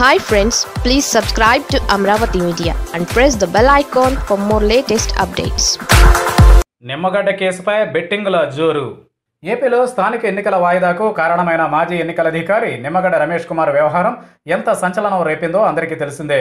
hi friends please subscribe to Amaravati media and press the bell icon for more latest updates Nimmagadda కేసుపై బెట్టింగుల జోరు ఏపీలో స్థానిక ఎన్నికల వాయిదాకు కారణమైన మాజీ ఎన్నికల అధికారి నిమ్మగడ్డ రమేష్ కుమార్ వ్యవహారం ఎంత సంచలనం రేపిందో అందరికీ తెలిసిందే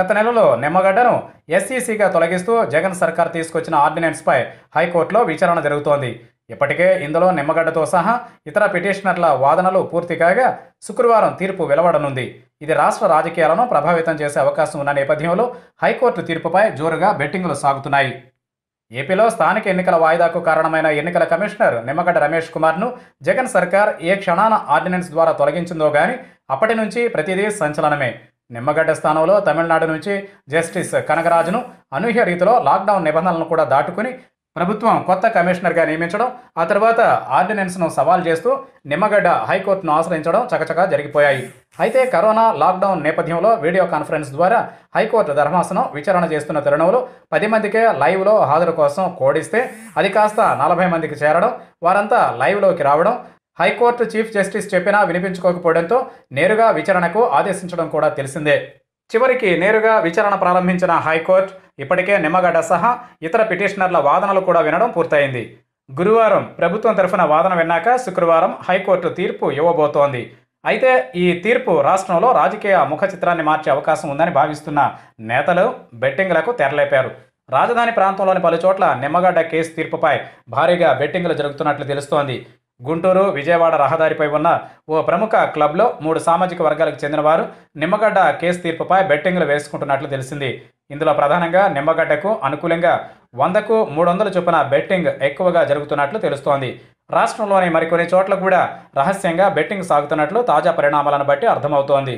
గత నెలలో నిమ్మగడ్డను ఎస్సీసీగా తొలగిస్తూ జగన్ సర్కార్ తీసుకొచ్చిన ఆర్డినెన్స్పై హైకోర్టులో విచారణ జరుగుతోంది ఇప్పటికే ఇందులో నిమ్మగడ్డతో సహా ఇతర పిటిషనర్ల వాదనలు పూర్తి కాగా శుక్రవారం తీర్పు వెలువడనుంది ఇది రాష్ట్ర రాజకీయాలను ప్రభావితం చేసే అవకాశం ఉన్న నేపథ్యంలో హైకోర్టు తీర్పుపై జోరుగా బెట్టింగ్లు సాగుతున్నాయి ఏపీలో స్థానిక ఎన్నికల వాయిదాకు కారణమైన ఎన్నికల కమిషనర్ నిమ్మగడ్డ రమేష్ కుమార్ను జగన్ సర్కార్ ఏ క్షణాన ఆర్డినెన్స్ ద్వారా తొలగించిందో కానీ అప్పటి నుంచి ప్రతిదీ సంచలనమే నిమ్మగడ్డ స్థానంలో తమిళనాడు నుంచి జస్టిస్ కనగరాజును అనూహ్య రీతిలో లాక్డౌన్ నిబంధనలను కూడా దాటుకుని ప్రభుత్వం కొత్త కమిషనర్గా నియమించడం ఆ తర్వాత ఆర్డినెన్స్ను సవాల్ చేస్తూ నిమ్మగడ్డ హైకోర్టును ఆశ్రయించడం చకచకా జరిగిపోయాయి అయితే కరోనా లాక్డౌన్ నేపథ్యంలో వీడియో కాన్ఫరెన్స్ ద్వారా హైకోర్టు ధర్మాసనం విచారణ చేస్తున్న తరుణంలో పది మందికే లైవ్లో హాజరు కోసం కోడిస్తే అది కాస్త నలభై మందికి చేరడం వారంతా లైవ్లోకి రావడం హైకోర్టు చీఫ్ జస్టిస్ చెప్పినా వినిపించుకోకపోవడంతో నేరుగా విచారణకు ఆదేశించడం కూడా తెలిసిందే చివరికి నేరుగా విచారణ ప్రారంభించిన హైకోర్టు ఇప్పటికే నిమ్మగడ్డ సహా ఇతర పిటిషనర్ల వాదనలు కూడా వినడం పూర్తయింది గురువారం ప్రభుత్వం తరఫున వాదన విన్నాక శుక్రవారం హైకోర్టు తీర్పు ఇవ్వబోతోంది అయితే ఈ తీర్పు రాష్ట్రంలో రాజకీయ ముఖ చిత్రాన్ని మార్చే అవకాశం ఉందని భావిస్తున్న నేతలు బెట్టింగ్లకు తెరలేపారు రాజధాని ప్రాంతంలోని పలుచోట్ల నిమ్మగడ్డ కేసు తీర్పుపై భారీగా బెట్టింగ్లు జరుగుతున్నట్లు తెలుస్తోంది గుంటూరు విజయవాడ రహదారిపై ఉన్న ఓ ప్రముఖ క్లబ్లో మూడు సామాజిక వర్గాలకు చెందినవారు నిమ్మగడ్డ కేసు తీర్పుపై బెట్టింగ్లు వేసుకుంటున్నట్లు తెలిసింది ఇందులో ప్రధానంగా నిమ్మగడ్డకు అనుకూలంగా వందకు మూడు వందల చొప్పున బెట్టింగ్ ఎక్కువగా జరుగుతున్నట్లు తెలుస్తోంది రాష్ట్రంలోని మరికొన్ని చోట్ల కూడా రహస్యంగా బెట్టింగ్ సాగుతున్నట్లు తాజా పరిణామాలను బట్టి అర్థమవుతోంది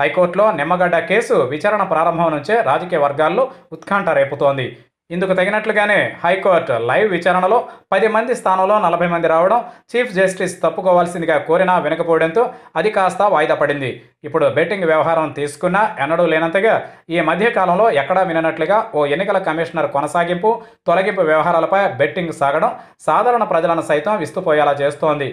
హైకోర్టులో నిమ్మగడ్డ కేసు విచారణ ప్రారంభం నుంచే రాజకీయ వర్గాల్లో ఉత్కంఠ రేపుతోంది ఇందుకు తగినట్లుగానే హైకోర్టు లైవ్ విచారణలో పది మంది స్థానంలో నలభై మంది రావడం చీఫ్ జస్టిస్ తప్పుకోవాల్సిందిగా కోరినా వినకపోవడంతో అది కాస్త వాయిదా పడింది ఇప్పుడు బెట్టింగ్ వ్యవహారం తీసుకున్నా ఎన్నడూ లేనంతగా ఈ మధ్యకాలంలో ఎక్కడా వినట్లుగా ఓ ఎన్నికల కమిషనర్ కొనసాగింపు తొలగింపు వ్యవహారాలపై బెట్టింగ్ సాగడం సాధారణ ప్రజలను సైతం విస్తుపోయేలా చేస్తోంది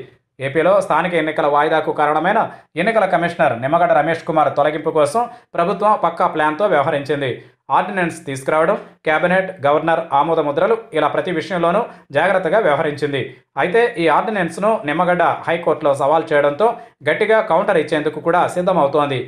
ఏపీలో స్థానిక ఎన్నికల వాయిదాకు కారణమైన ఎన్నికల కమిషనర్ నిమ్మగడ్డ రమేష్ కుమార్ తొలగింపు కోసం ప్రభుత్వం పక్కా ప్లాన్తో వ్యవహరించింది ఆర్డినెన్స్ తీసుకురావడం కేబినెట్ గవర్నర్ ఆమోద ముద్రలు ఇలా ప్రతి విషయంలోనూ జాగ్రత్తగా వ్యవహరించింది అయితే ఈ ఆర్డినెన్స్ను నిమ్మగడ్డ హైకోర్టులో సవాల్ చేయడంతో గట్టిగా కౌంటర్ ఇచ్చేందుకు కూడా సిద్ధమవుతోంది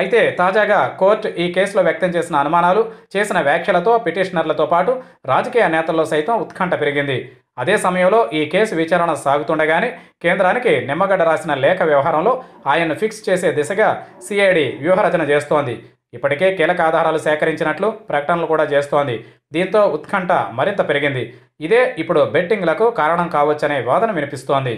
అయితే తాజాగా కోర్టు ఈ కేసులో వ్యక్తం చేసిన అనుమానాలు చేసిన వ్యాఖ్యలతో పిటిషనర్లతో పాటు రాజకీయ నేతల్లో సైతం ఉత్కంఠ పెరిగింది అదే సమయంలో ఈ కేసు విచారణ సాగుతుండగానే కేంద్రానికి నిమ్మగడ్డ రాసిన లేఖ వ్యవహారంలో ఆయన్ను ఫిక్స్ చేసే దిశగా సిఐడి వ్యూహరచన చేస్తోంది ఇప్పటికే కీలక ఆధారాలు సేకరించినట్లు ప్రకటనలు కూడా చేస్తోంది దీంతో ఉత్కంఠ మరింత పెరిగింది ఇదే ఇప్పుడు బెట్టింగ్లకు కారణం కావచ్చనే వాదన వినిపిస్తోంది